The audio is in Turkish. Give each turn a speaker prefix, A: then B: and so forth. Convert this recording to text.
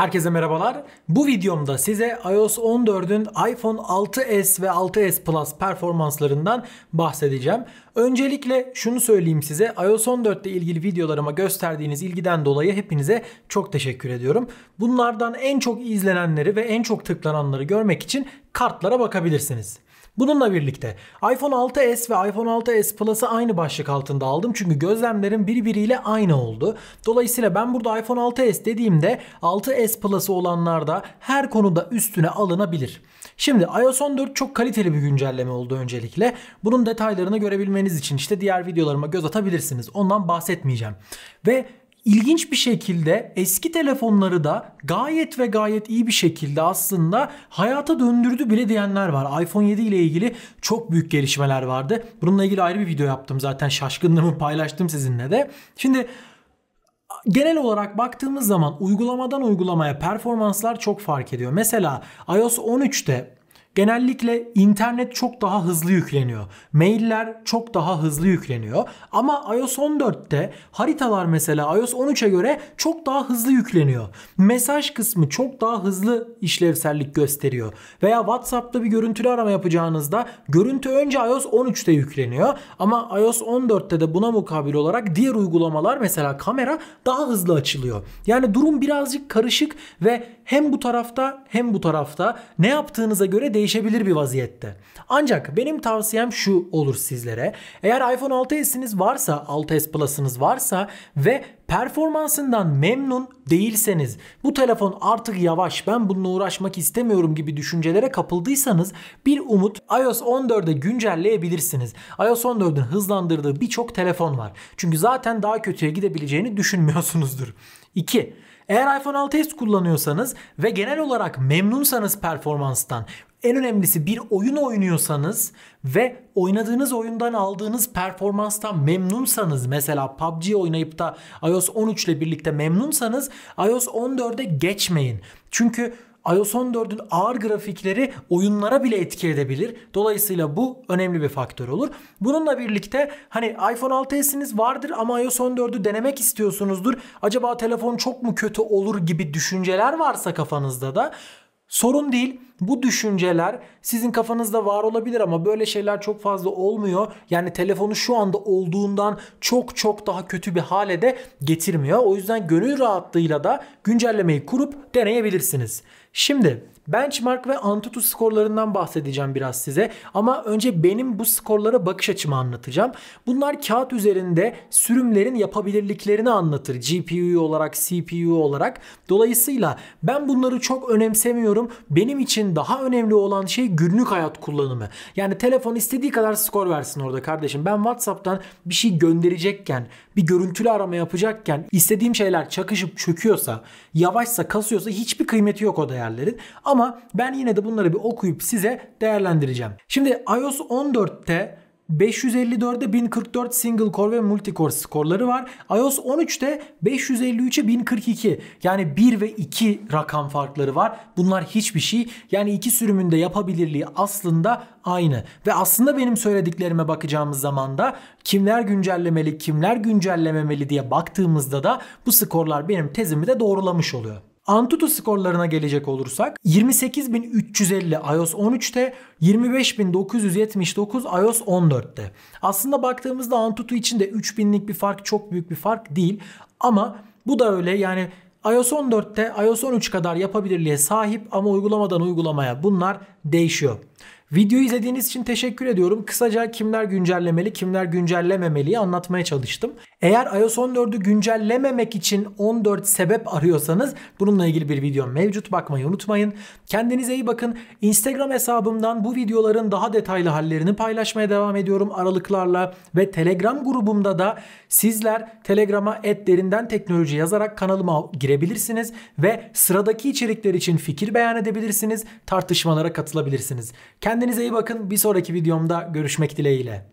A: Herkese merhabalar. Bu videomda size iOS 14'ün iPhone 6s ve 6s Plus performanslarından bahsedeceğim. Öncelikle şunu söyleyeyim size. iOS 14 ile ilgili videolarıma gösterdiğiniz ilgiden dolayı hepinize çok teşekkür ediyorum. Bunlardan en çok izlenenleri ve en çok tıklananları görmek için kartlara bakabilirsiniz. Bununla birlikte iPhone 6s ve iPhone 6s Plus'ı aynı başlık altında aldım. Çünkü gözlemlerim birbiriyle aynı oldu. Dolayısıyla ben burada iPhone 6s dediğimde 6s Plus'ı olanlar da her konuda üstüne alınabilir. Şimdi iOS 14 çok kaliteli bir güncelleme oldu öncelikle. Bunun detaylarını görebilmeniz için işte diğer videolarıma göz atabilirsiniz. Ondan bahsetmeyeceğim. Ve İlginç bir şekilde eski telefonları da gayet ve gayet iyi bir şekilde aslında hayata döndürdü bile diyenler var. iPhone 7 ile ilgili çok büyük gelişmeler vardı. Bununla ilgili ayrı bir video yaptım zaten şaşkınlığımı paylaştım sizinle de. Şimdi genel olarak baktığımız zaman uygulamadan uygulamaya performanslar çok fark ediyor. Mesela iOS 13'te Genellikle internet çok daha hızlı yükleniyor. Mailler çok daha hızlı yükleniyor. Ama iOS 14'te haritalar mesela iOS 13'e göre çok daha hızlı yükleniyor. Mesaj kısmı çok daha hızlı işlevsellik gösteriyor. Veya WhatsApp'ta bir görüntülü arama yapacağınızda görüntü önce iOS 13'te yükleniyor. Ama iOS 14'te de buna mukabil olarak diğer uygulamalar mesela kamera daha hızlı açılıyor. Yani durum birazcık karışık ve hem bu tarafta hem bu tarafta ne yaptığınıza göre değişebilir bir vaziyette. Ancak benim tavsiyem şu olur sizlere. Eğer iPhone 6s'iniz varsa, 6s Plus'ınız varsa ve performansından memnun değilseniz, bu telefon artık yavaş ben bununla uğraşmak istemiyorum gibi düşüncelere kapıldıysanız bir umut iOS 14'e güncelleyebilirsiniz. iOS 14'ün hızlandırdığı birçok telefon var. Çünkü zaten daha kötüye gidebileceğini düşünmüyorsunuzdur. 2. Eğer iPhone 6s kullanıyorsanız ve genel olarak memnunsanız performanstan en önemlisi bir oyun oynuyorsanız ve oynadığınız oyundan aldığınız performanstan memnunsanız mesela PUBG oynayıp da iOS 13 ile birlikte memnunsanız iOS 14'e geçmeyin. Çünkü iOS 14'ün ağır grafikleri oyunlara bile etki edebilir. Dolayısıyla bu önemli bir faktör olur. Bununla birlikte hani iPhone 6s'iniz vardır ama iOS 14'ü denemek istiyorsunuzdur. Acaba telefon çok mu kötü olur gibi düşünceler varsa kafanızda da Sorun değil. Bu düşünceler sizin kafanızda var olabilir ama böyle şeyler çok fazla olmuyor. Yani telefonu şu anda olduğundan çok çok daha kötü bir hale de getirmiyor. O yüzden gönül rahatlığıyla da güncellemeyi kurup deneyebilirsiniz. Şimdi benchmark ve Antutu skorlarından bahsedeceğim biraz size. Ama önce benim bu skorlara bakış açımı anlatacağım. Bunlar kağıt üzerinde sürümlerin yapabilirliklerini anlatır. GPU olarak, CPU olarak. Dolayısıyla ben bunları çok önemsemiyorum. Benim için daha önemli olan şey günlük hayat kullanımı. Yani telefon istediği kadar skor versin orada kardeşim. Ben WhatsApp'tan bir şey gönderecekken, bir görüntülü arama yapacakken istediğim şeyler çakışıp çöküyorsa, yavaşsa, kasıyorsa hiçbir kıymeti yok o da değerlerin. Ama ben yine de bunları bir okuyup size değerlendireceğim. Şimdi iOS 14'te 554'e 1044 single core ve multi core skorları var. iOS 13'te 553'e 1042 yani 1 ve 2 rakam farkları var. Bunlar hiçbir şey. Yani iki sürümünde yapabilirliği aslında aynı. Ve aslında benim söylediklerime bakacağımız zaman da kimler güncellemeli, kimler güncellememeli diye baktığımızda da bu skorlar benim tezimi de doğrulamış oluyor. Antutu skorlarına gelecek olursak 28.350 iOS 13'te 25.979 iOS 14'te. Aslında baktığımızda Antutu için de 3000'lik bir fark çok büyük bir fark değil ama bu da öyle yani iOS 14'te iOS 13 kadar yapabilirliğe sahip ama uygulamadan uygulamaya bunlar değişiyor. Videoyu izlediğiniz için teşekkür ediyorum. Kısaca kimler güncellemeli, kimler güncellememeliyi anlatmaya çalıştım. Eğer iOS 14'ü güncellememek için 14 sebep arıyorsanız bununla ilgili bir video mevcut. Bakmayı unutmayın. Kendinize iyi bakın. Instagram hesabımdan bu videoların daha detaylı hallerini paylaşmaya devam ediyorum aralıklarla ve Telegram grubumda da sizler Telegram'a etlerinden teknoloji yazarak kanalıma girebilirsiniz ve sıradaki içerikler için fikir beyan edebilirsiniz, tartışmalara katılabilirsiniz. Kendinize Kendinize iyi bakın. Bir sonraki videomda görüşmek dileğiyle.